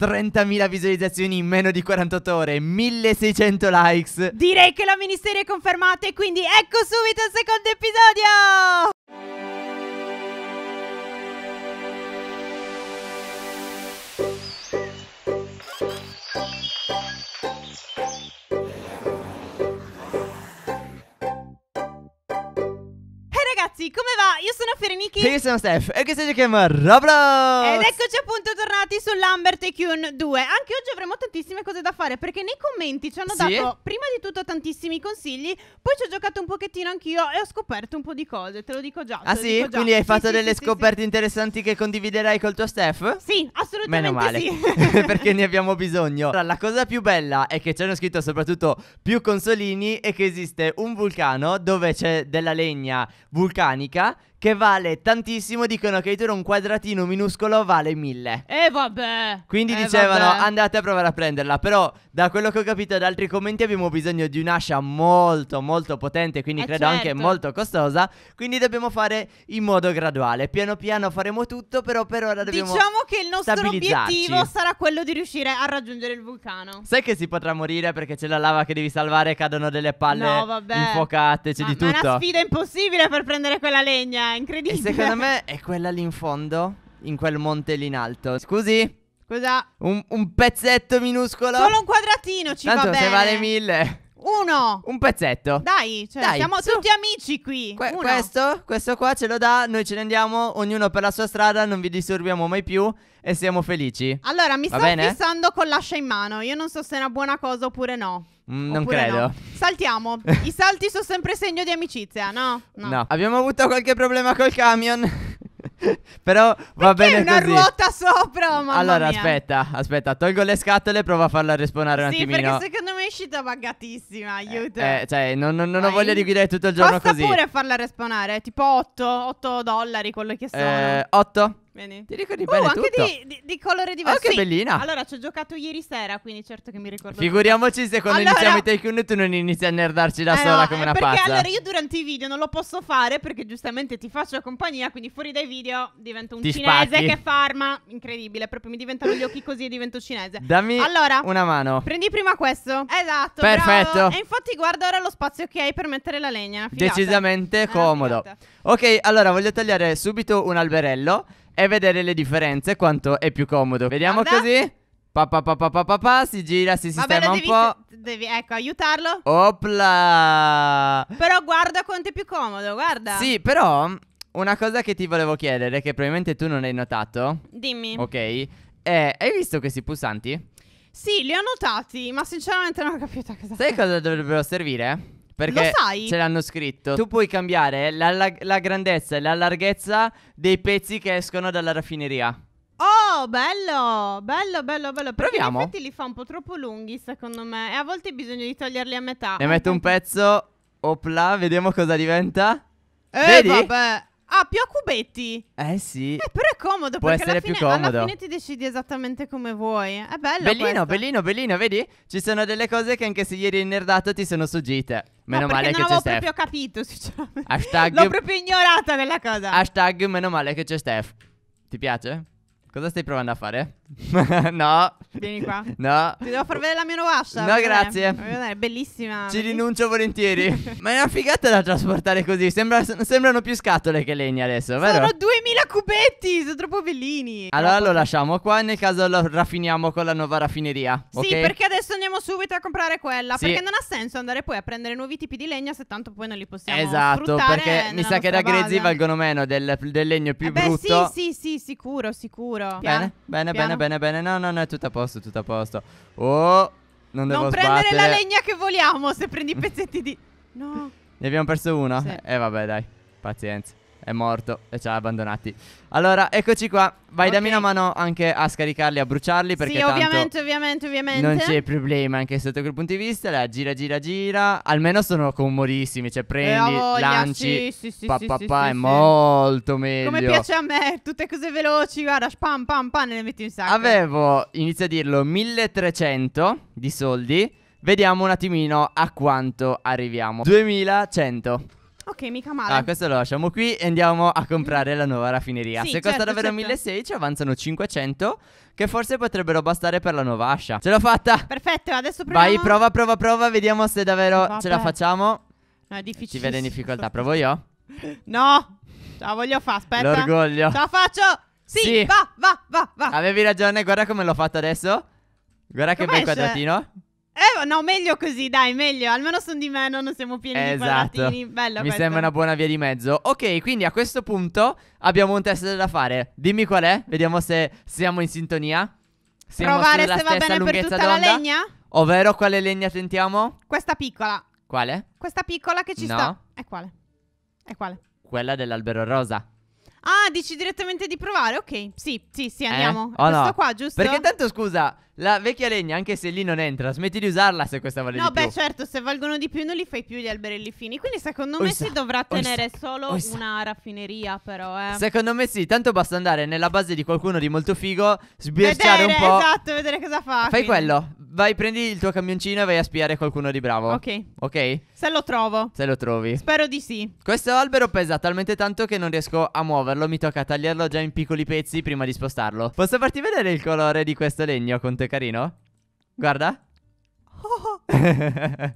30.000 visualizzazioni in meno di 48 ore, 1600 likes. Direi che la miniserie è confermata e quindi ecco subito il secondo episodio! io sono Fereniki. E io sono Steph. E questo si chiama Roblox. Ed eccoci appunto tornati sull'Ambert e Qn 2. Anche oggi avremo tantissime cose da fare perché nei commenti ci hanno sì? dato prima di tutto tantissimi consigli. Poi ci ho giocato un pochettino anch'io e ho scoperto un po' di cose. Te lo dico già. Ah, sì? Già. Quindi hai fatto sì, delle sì, scoperte interessanti che condividerai col tuo Steph? Sì, assolutamente. Meno male. perché ne abbiamo bisogno. Allora, la cosa più bella è che ci hanno scritto soprattutto più consolini e che esiste un vulcano dove c'è della legna vulcanica che vale tantissimo, dicono che addirittura un quadratino minuscolo vale 1000. E eh vabbè. Quindi eh dicevano vabbè. andate a provare a prenderla, però da quello che ho capito da altri commenti abbiamo bisogno di un'ascia molto molto potente, quindi eh credo certo. anche molto costosa, quindi dobbiamo fare in modo graduale. Piano piano faremo tutto, però per ora dobbiamo Diciamo che il nostro obiettivo sarà quello di riuscire a raggiungere il vulcano. Sai che si potrà morire perché c'è la lava che devi salvare, cadono delle palle no, vabbè. infuocate, c'è ma, di tutto. Ma è una sfida impossibile per prendere quella legna, incredibile. E secondo me è quella lì in fondo, in quel monte lì in alto. Scusi? Cosa? Un, un pezzetto minuscolo? Solo un quadratino ci Tanto va bene. se vale mille. Uno. Un pezzetto. Dai, cioè, Dai, siamo su. tutti amici qui. Que Uno. Questo, questo qua ce lo dà, noi ce ne andiamo, ognuno per la sua strada, non vi disturbiamo mai più e siamo felici. Allora, mi Va sto bene? fissando con l'ascia in mano. Io non so se è una buona cosa oppure no. Mm, non credo. no. Saltiamo. I salti sono sempre segno di amicizia, no? No. Abbiamo avuto qualche problema col camion. Però va Perché bene una così. ruota sopra, mamma allora, mia. aspetta, aspetta, tolgo le scatole e provo a farla respawnare un Sì, attimino. perché secondo me è uscita buggatissima, eh, aiuto. Eh, cioè, non, non- non ho voglia di guidare tutto il giorno Costa così. pure farla respawnare, tipo 8, 8 dollari quello che sono. Eh, 8? Vieni. Ti ricordi uh, oh, anche tutto. Di, di, di, colore diverso. Oh, che sì. bellina. Allora, ci ho giocato ieri sera, quindi certo che mi ricordo. Figuriamoci se quando allora... iniziamo i take on tu non inizi a nerdarci da eh sola no, come una eh, perché, pazza. Perché allora io durante i video non lo posso fare perché giustamente ti faccio compagnia, quindi fuori dai video divento un ti cinese spacchi. che farma. Incredibile, proprio mi diventano gli occhi così e divento cinese. Dammi allora, una mano. Prendi prima questo. Esatto. Perfetto. Bravo. E infatti guarda ora lo spazio che hai per mettere la legna. Figata. Decisamente eh, comodo. ok, allora voglio tagliare subito un alberello e vedere le differenze quanto è più comodo. Vediamo Guarda. così. Pa, pa, pa, pa, pa, pa, si gira, si sistema Vabbè, devi, un po'. Devi, ecco, aiutarlo. Opla! Però guarda quanto è più comodo, guarda. Sì, però una cosa che ti volevo chiedere, che probabilmente tu non hai notato. Dimmi. Ok. Eh, hai visto questi pulsanti? Sì, li ho notati, ma sinceramente non ho capito cosa. Sai cosa dovrebbero servire? Perché Lo sai? ce l'hanno scritto. Tu puoi cambiare la, la- la grandezza e la larghezza dei pezzi che escono dalla raffineria. Oh, bello, bello, bello, bello. Perché Proviamo. In effetti li fa un po' troppo lunghi, secondo me. E a volte bisogna di toglierli a metà. Ne metto un pezzo. Opla, vediamo cosa diventa. Eh, Vedi? vabbè. Ah, più a cubetti. Eh sì. Eh, però è comodo Può perché alla essere fine, più comodo. alla fine ti decidi esattamente come vuoi. È bello. Bellino, questo. bellino, bellino, vedi? Ci sono delle cose che anche se ieri è nerdato ti sono sfuggite. Meno no, male che c'è Steph. Non l'ho proprio capito, sinceramente. Hashtag... L'ho proprio ignorata nella cosa. Hashtag meno male che c'è Steph. Ti piace? Cosa stai provando a fare? no. Vieni qua. No. Ti devo far vedere la mia nuova ascia. No, grazie. Vedere, è bellissima. Ci rinuncio volentieri. Ma è una figata da trasportare così. Sembra, sembrano più scatole che legna adesso, vero? Sono 2000 cubetti. Sono troppo bellini. Allora lo lasciamo qua. Nel caso lo raffiniamo con la nuova raffineria. Sì, okay? perché adesso andiamo subito a comprare quella. Sì. Perché non ha senso andare poi a prendere nuovi tipi di legna se tanto poi non li possiamo Esatto, perché mi sa che da grezzi valgono meno del, del legno più eh beh, brutto. Sì, sì, sì, sicuro, sicuro. Piano. Bene, bene, bene, bene, bene. No, no, no, è tutto a posto, tutto a posto. Oh, non devo non prendere sbattere. la legna che vogliamo se prendi i pezzetti di... No. Ne abbiamo perso uno? Sì. Eh vabbè, dai. Pazienza è morto e ci ha abbandonati. Allora, eccoci qua. Vai, okay. dammi una mano anche a scaricarli, a bruciarli. Perché sì, ovviamente, ovviamente, ovviamente. Non c'è problema anche sotto quel punto di vista. La gira, gira, gira. Almeno sono comodissimi. Cioè, prendi, eh, voglia, lanci. Sì, sì, pa, sì, pa, pa, è molto meglio. Come piace a me, tutte cose veloci. Guarda, spam, pam, pam, ne metti un sacco. Avevo, inizio a dirlo, 1300 di soldi. Vediamo un attimino a quanto arriviamo. 2100. Ok, mica male. Ah, questo lo lasciamo qui e andiamo a comprare mm. la nuova raffineria. Sì, Se certo, costa davvero certo. 1600, avanzano 500 che forse potrebbero bastare per la nuova ascia. Ce l'ho fatta. Perfetto, adesso proviamo. Vai, prova, prova, prova, vediamo se davvero Vabbè. ce la facciamo. No, è difficile. Ci vede in difficoltà, provo io. No. Ce la voglio fare, aspetta. L'orgoglio. Ce la faccio. Sì, sì, va, va, va, va. Avevi ragione, guarda come l'ho fatto adesso. Guarda come che bel esce? quadratino. Eh, no, meglio così, dai, meglio. Almeno sono di meno, non siamo pieni esatto. di quadratini. Bello Mi questo. sembra una buona via di mezzo. Ok, quindi a questo punto abbiamo un test da fare. Dimmi qual è, vediamo se siamo in sintonia. Siamo Provare se va bene per tutta la legna? Ovvero quale legna tentiamo? Questa piccola. Quale? Questa piccola che ci no. sta. È quale? È quale? Quella dell'albero rosa. Ah, dici direttamente di provare? Ok, sì, sì, sì, eh? andiamo. Eh? Oh Questo no. qua, giusto? Perché tanto, scusa, la vecchia legna, anche se lì non entra, smetti di usarla se questa vale no, di più. No, beh, certo, se valgono di più non li fai più gli alberelli fini. Quindi secondo me si dovrà tenere oissa, solo oissa. una raffineria, però, eh. Secondo me sì, tanto basta andare nella base di qualcuno di molto figo, sbirciare vedere, un po'. Esatto, vedere cosa fa. Fai quindi. quello. Vai, prendi il tuo camioncino e vai a spiare qualcuno di bravo. Ok. Ok? Se lo trovo. Se lo trovi. Spero di sì. Questo albero pesa talmente tanto che non riesco a muoverlo. Mi tocca tagliarlo già in piccoli pezzi prima di spostarlo. Posso farti vedere il colore di questo legno con te? è carino? Guarda. Oh.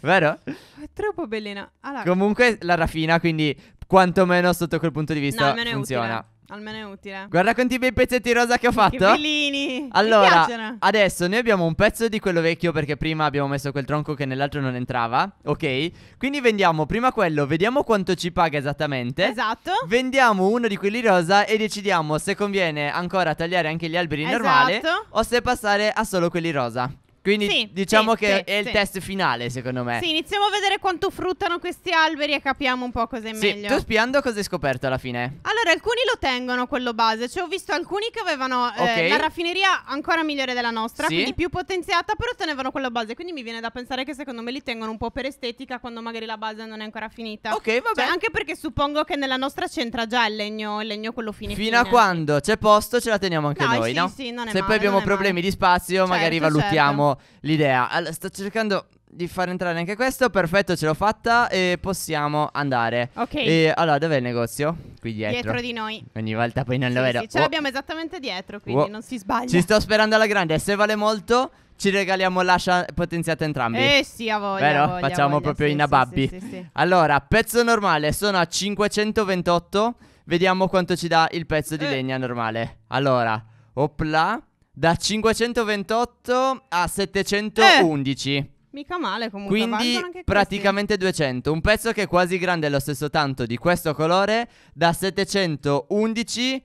Vero? È troppo bellina. Allora. Comunque la raffina, quindi quantomeno sotto quel punto di vista no, funziona. Almeno è utile. Guarda quanti bei pezzetti rosa che ho fatto. Che bellini. Allora, adesso noi abbiamo un pezzo di quello vecchio perché prima abbiamo messo quel tronco che nell'altro non entrava. Ok. Quindi vendiamo prima quello, vediamo quanto ci paga esattamente. Esatto. Vendiamo uno di quelli rosa e decidiamo se conviene ancora tagliare anche gli alberi esatto. normali o se passare a solo quelli rosa. Quindi sì, diciamo sì, che sì, è il test finale, secondo me. Sì, iniziamo a vedere quanto fruttano questi alberi e capiamo un po' cos'è sì, meglio. Tu spiando cosa hai scoperto alla fine? Allora, alcuni lo tengono quello base. Cioè, ho visto alcuni che avevano eh, okay. eh, la raffineria ancora migliore della nostra, quindi più potenziata, però tenevano quello base. Quindi mi viene da pensare che secondo me li tengono un po' per estetica quando magari la base non è ancora finita. Ok, vabbè. Cioè, anche perché suppongo che nella nostra c'entra già il legno, il legno quello fine. Fino fine. a quando c'è posto, ce la teniamo anche no, noi, no? Sì, non è Se male, poi abbiamo problemi male. di spazio, certo, magari valutiamo. Certo l'idea. Allora, sto cercando di far entrare anche questo. Perfetto, ce l'ho fatta e possiamo andare. Ok. E, allora, dov'è il negozio? Qui dietro. Dietro di noi. Ogni volta poi non sì, lo vedo. Sì, ce oh. l'abbiamo esattamente dietro, quindi oh. non si sbaglia. Ci sto sperando alla grande. Se vale molto, ci regaliamo l'ascia potenziata entrambi. Eh sì, a voi. Vero? voglia, Facciamo voglia, proprio sì, in ababbi. Sì, sì, allora, pezzo normale sono a 528. Vediamo quanto ci dà il pezzo di eh. legna normale. Allora, opla. Da 528 a 711. Eh. Mica male comunque. Quindi praticamente 200. Un pezzo che è quasi grande lo stesso tanto di questo colore da 711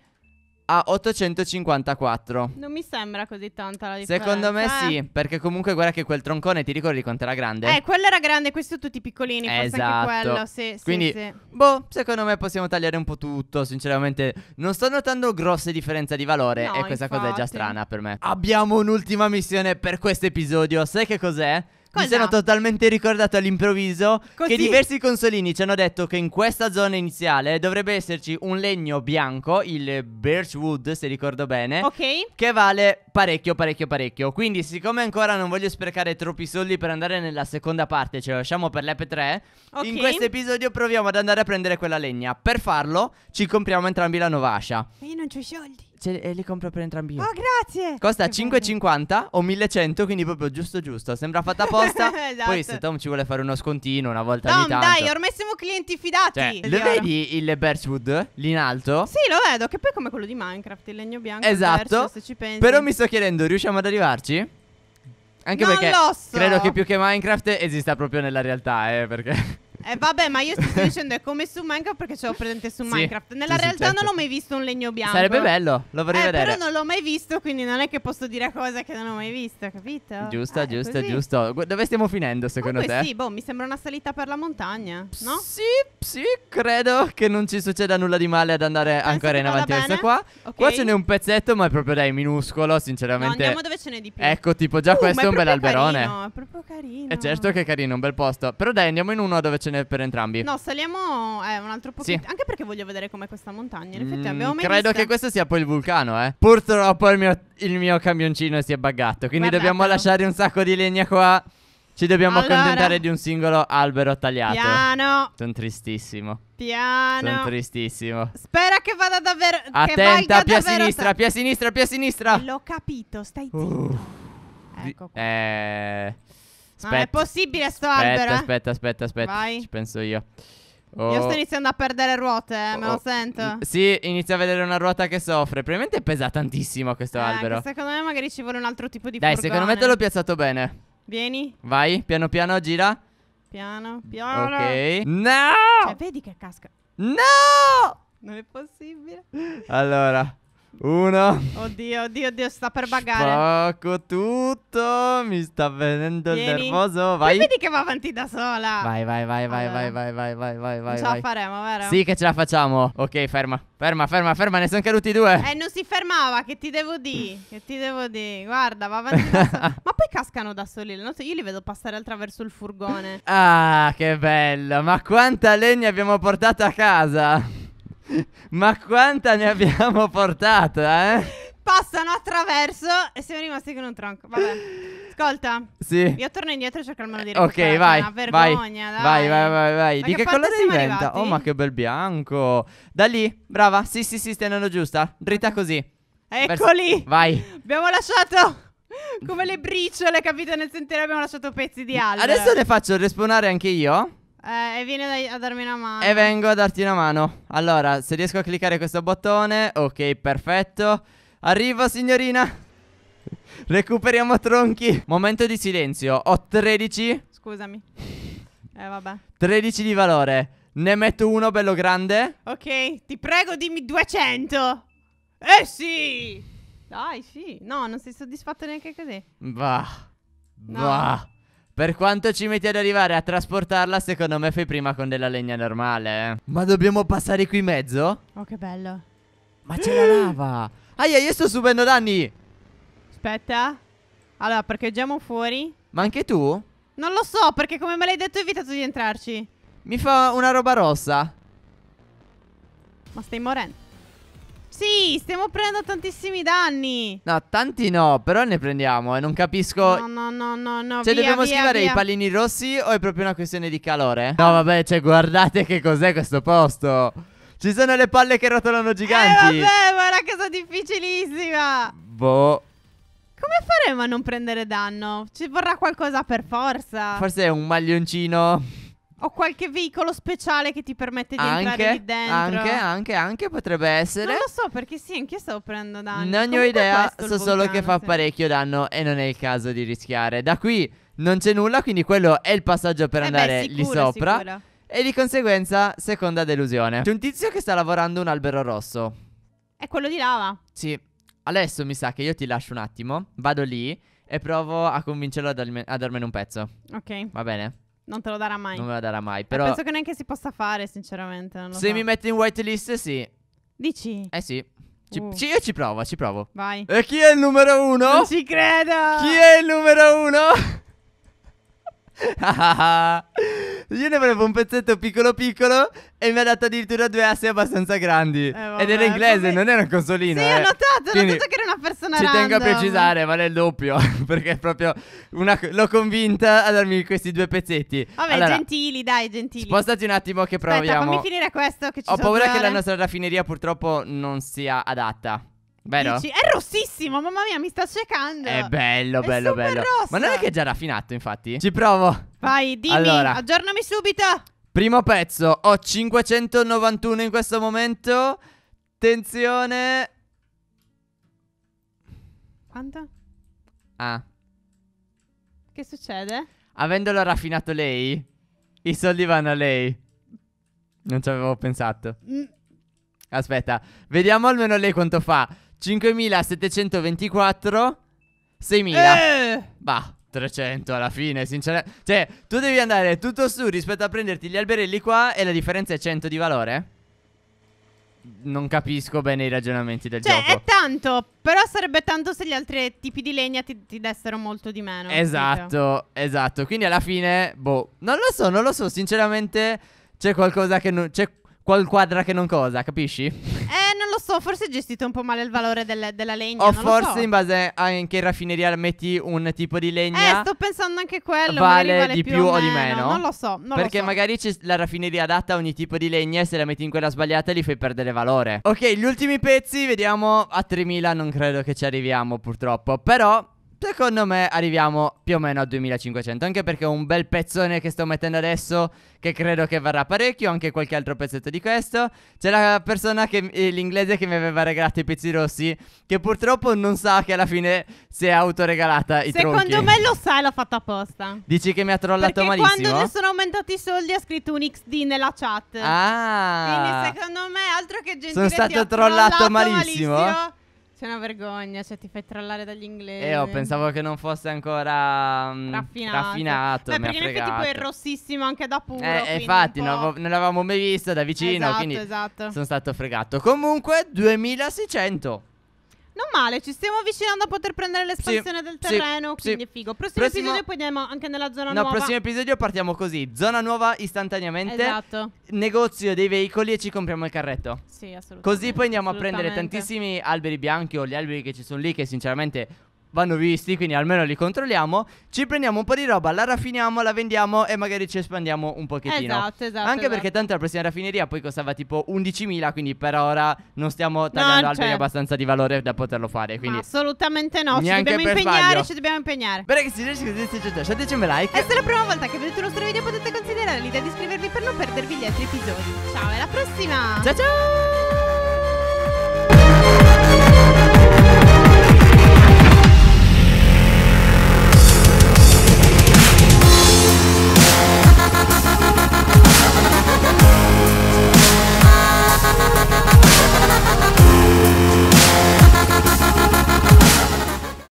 a 854. Non mi sembra così tanta la differenza. Secondo me eh. sì, perché comunque guarda che quel troncone, ti ricordi quanto era grande? Eh, quello era grande, questi sono tutti piccolini, esatto. forse quello, sì, Quindi, sì, boh, secondo me possiamo tagliare un po' tutto, sinceramente non sto notando grosse differenze di valore no, e questa infatti. cosa è già strana per me. Abbiamo un'ultima missione per questo episodio, sai che cos'è? Cosa? Mi sono totalmente ricordato all'improvviso Così. che diversi consolini ci hanno detto che in questa zona iniziale dovrebbe esserci un legno bianco, il Birchwood se ricordo bene, Ok. che vale parecchio parecchio parecchio. Quindi siccome ancora non voglio sprecare troppi soldi per andare nella seconda parte, ce cioè lo lasciamo per l'EP3, Ok. in questo episodio proviamo ad andare a prendere quella legna. Per farlo ci compriamo entrambi la nuova ascia. Ma io non ho soldi ce le eh, compro per entrambi io. Oh, grazie! Costa 5,50 o 1100, quindi proprio giusto giusto. Sembra fatta apposta. esatto. Poi se Tom ci vuole fare uno scontino una volta Tom, ogni tanto. dai, ormai siamo clienti fidati. Cioè, lo vedi il Birchwood lì in alto? Sì, lo vedo, che poi è come quello di Minecraft, il legno bianco. Esatto. Verso, Però mi sto chiedendo, riusciamo ad arrivarci? Anche non perché so. credo che più che Minecraft esista proprio nella realtà, eh, perché... Eh, vabbè, ma io sto dicendo è come su Minecraft perché ce l'ho presente su Minecraft. Nella sì, sì, realtà certo. non ho mai visto un legno bianco. Sarebbe bello, lo vorrei eh, vedere. Però non l'ho mai visto, quindi non è che posso dire cose che non ho mai visto, capito? Giusto, eh, giusto, giusto. Dove stiamo finendo secondo Comunque te? Sì, boh, mi sembra una salita per la montagna, no? Sì, sì, credo che non ci succeda nulla di male ad andare Penso ancora in avanti questa qua. Okay. Qua ce n'è un pezzetto, ma è proprio dai, minuscolo, sinceramente. No, andiamo dove ce n'è di più. Ecco, tipo già uh, questo è un bel alberone. No, è proprio carino. È eh, certo che è carino, un bel posto. Però dai, andiamo in uno dove ce n'è opzione per entrambi. No, saliamo eh, un altro pochino. Sì. Anche perché voglio vedere com'è questa montagna. In effetti, mm, abbiamo mai Credo vista. che questo sia poi il vulcano, eh. Purtroppo il mio, il mio camioncino si è buggato. Quindi Guardatelo. dobbiamo lasciare un sacco di legna qua. Ci dobbiamo allora. accontentare di un singolo albero tagliato. Piano. Sono tristissimo. Piano. Sono tristissimo. Spera che vada davvero. Attenta, più a sinistra, più a sinistra, più a sinistra. L'ho capito, stai uh. zitto. Uh. Ecco qua. Eh. Aspetta. Ah, è possibile sto aspetta, albero? Eh? Aspetta, eh? aspetta, aspetta. Vai. Ci penso io. Oh. Io sto oh. iniziando a perdere ruote, eh, me oh. lo oh, sento. Mm, sì, inizio a vedere una ruota che soffre. Probabilmente pesa tantissimo questo eh, albero. Secondo me magari ci vuole un altro tipo di Dai, furgone. secondo me te l'ho piazzato bene. Vieni. Vai, piano piano gira. Piano, piano. Ok. Cioè, no! Cioè, vedi che casca. No! Non è possibile. Allora. Uno. Oddio, oddio, oddio, sta per bagare. Spacco tutto. Mi sta venendo Vieni. il nervoso. Vai. Ma vedi che va avanti da sola. Vai, vai, vai, vai, vai, vai, vai, vai, vai. Non ce vai. la faremo, vero? Sì, che ce la facciamo. Ok, ferma. Ferma, ferma, ferma. Ne sono caduti due. Eh, non si fermava. Che ti devo dire? che ti devo dire? Guarda, va avanti da sola. Ma poi cascano da soli. Io li vedo passare attraverso il furgone. Ah, che bello. Ma quanta legna abbiamo portato a casa. Ma quanta ne abbiamo portata, eh? Passano attraverso e siamo rimasti con un tronco. Vabbè. Ascolta. Sì. Io torno indietro e cerco almeno di Ok, vai. Una vergogna, vai. Vai, vai, vai, vai. Ma Di che, che colore diventa? Arrivati? Oh, ma che bel bianco. Da lì, brava. Sì, sì, sì, stai andando giusta. Dritta così. Eccoli. Verso... Vai. Abbiamo lasciato come le briciole, capito? Nel sentiero abbiamo lasciato pezzi di albero. Adesso le faccio respawnare anche io. Eh, vieni a darmi una mano. E vengo a darti una mano. Allora, se riesco a cliccare questo bottone, ok, perfetto. Arrivo, signorina. Recuperiamo tronchi. Momento di silenzio. Ho 13. Scusami. Eh, vabbè. 13 di valore. Ne metto uno bello grande. Ok, ti prego dimmi 200. Eh sì! Dai, sì. No, non sei soddisfatto neanche così. Va. No. Per quanto ci metti ad arrivare a trasportarla, secondo me fai prima con della legna normale. Eh. Ma dobbiamo passare qui in mezzo? Oh, che bello. Ma c'è la lava. Aia, io sto subendo danni. Aspetta. Allora, parcheggiamo fuori. Ma anche tu? Non lo so, perché come me l'hai detto hai evitato di entrarci. Mi fa una roba rossa. Ma stai morendo. Sì, stiamo prendendo tantissimi danni. No, tanti no, però ne prendiamo e eh, non capisco. No, no, no, no, no. Cioè, via, dobbiamo via, schivare via. i pallini rossi o è proprio una questione di calore? No, ah. vabbè, cioè, guardate che cos'è questo posto. Ci sono le palle che rotolano eh, giganti. Eh, vabbè, ma è una cosa difficilissima. Boh. Come faremo a non prendere danno? Ci vorrà qualcosa per forza. Forse è un maglioncino. O qualche veicolo speciale che ti permette di anche, entrare lì dentro. Anche, anche, anche potrebbe essere. Non lo so perché sì, anch'io stavo prendendo danno. Non Comunque ne ho idea, so vulcano, solo che fa sì. parecchio danno e non è il caso di rischiare. Da qui non c'è nulla, quindi quello è il passaggio per eh andare beh, sicuro, lì sopra. Sicuro. E di conseguenza, seconda delusione. C'è un tizio che sta lavorando un albero rosso. È quello di lava. Sì. Adesso mi sa che io ti lascio un attimo, vado lì e provo a convincerlo a, darmi, a darmene un pezzo. Ok. Va bene. Non te lo darà mai. Non me lo darà mai. Eh, però. penso che neanche si possa fare, sinceramente. se so. mi metti in whitelist, sì. Dici? Eh sì. Ci, uh. ci, io ci provo, ci provo. Vai. E chi è il numero uno? Non ci credo. Chi è il numero uno? Ah, ah, ah. Io ne volevo un pezzetto piccolo piccolo e mi ha dato addirittura due assi abbastanza grandi. Eh, Ed era inglese, come... non era un consolino. Sì, eh. ho notato, Quindi ho notato che era una persona Ci random. tengo a precisare, vale il doppio, perché è proprio una... l'ho convinta a darmi questi due pezzetti. Vabbè, allora, gentili, dai, gentili. Spostati un attimo che proviamo. Aspetta, fammi finire questo che ci Ho paura che la nostra raffineria purtroppo non sia adatta Vero? Dici, è rossissimo, mamma mia, mi sta seccando. È bello, bello, è bello. Rosso. Ma non è che è già raffinato, infatti? Ci provo. Vai, dimmi, allora, aggiornami subito. Primo pezzo, ho 591 in questo momento. Attenzione. Quanto? Ah. Che succede? Avendolo raffinato lei, i soldi vanno a lei. Non ci avevo pensato. Mm. Aspetta, vediamo almeno lei quanto fa. 5724 6000 eh! Bah 300 alla fine, sinceramente Cioè, tu devi andare tutto su rispetto a prenderti gli alberelli qua E la differenza è 100 di valore? Non capisco bene i ragionamenti del cioè, gioco Cioè, è tanto Però sarebbe tanto se gli altri tipi di legna ti, ti dessero molto di meno Esatto, capito? esatto Quindi alla fine, boh Non lo so, non lo so, sinceramente C'è qualcosa che non... C'è qual quadra che non cosa, capisci? Eh eh, non lo so, forse è gestito un po' male il valore del- della legna. O non lo forse so. in base a in che raffineria metti un tipo di legna. Eh, sto pensando anche quello. Vale, vale di più, o di meno. Non lo so. Non Perché lo so. magari c'è la raffineria adatta a ogni tipo di legna e se la metti in quella sbagliata li fai perdere valore. Ok, gli ultimi pezzi, vediamo. A 3000 non credo che ci arriviamo purtroppo. Però Secondo me arriviamo più o meno a 2500, anche perché un bel pezzone che sto mettendo adesso, che credo che varrà parecchio, anche qualche altro pezzetto di questo. C'è la persona, che, eh, l'inglese che mi aveva regalato i pezzi rossi, che purtroppo non sa che alla fine si è autoregalata i Secondo Secondo me lo sa e l'ha fatto apposta. Dici che mi ha trollato perché malissimo? Perché quando gli sono aumentati i soldi ha scritto un XD nella chat. Ah! Quindi secondo me altro che gentile Sono stato trollato, trollato, malissimo. malissimo. Sei una vergogna, cioè ti fai trallare dagli inglesi. Eh, oh, pensavo che non fosse ancora mm, raffinato. raffinato Beh, perché in effetti poi è rossissimo anche da puro. Eh, infatti, non, non l'avevamo mai visto da vicino. Esatto, quindi esatto. sono stato fregato. Comunque, 2600. Non male, ci stiamo avvicinando a poter prendere l'espansione sì, del terreno, sì, quindi sì. è figo. Prossimo, prossimo, episodio poi andiamo anche nella zona no, nuova. No, prossimo episodio partiamo così, zona nuova istantaneamente. Esatto. Negozio dei veicoli e ci compriamo il carretto. Sì, assolutamente. Così poi andiamo a prendere tantissimi alberi bianchi o gli alberi che ci sono lì che sinceramente vanno visti, quindi almeno li controlliamo. Ci prendiamo un po' di roba, la raffiniamo, la vendiamo e magari ci espandiamo un pochettino. Esatto, esatto. Anche esatto. perché tanto la prossima raffineria poi costava tipo 11.000, quindi per ora non stiamo tagliando no, alberi cioè... abbastanza di valore da poterlo fare. Quindi Ma assolutamente no, ci dobbiamo impegnare, sbaglio. ci dobbiamo impegnare. Bene, che si Beh, ragazzi, lasciateci un like. E se è la prima volta che vedete il nostro video potete considerare l'idea di iscrivervi per non perdervi gli altri episodi. Ciao, alla prossima! Ciao ciao!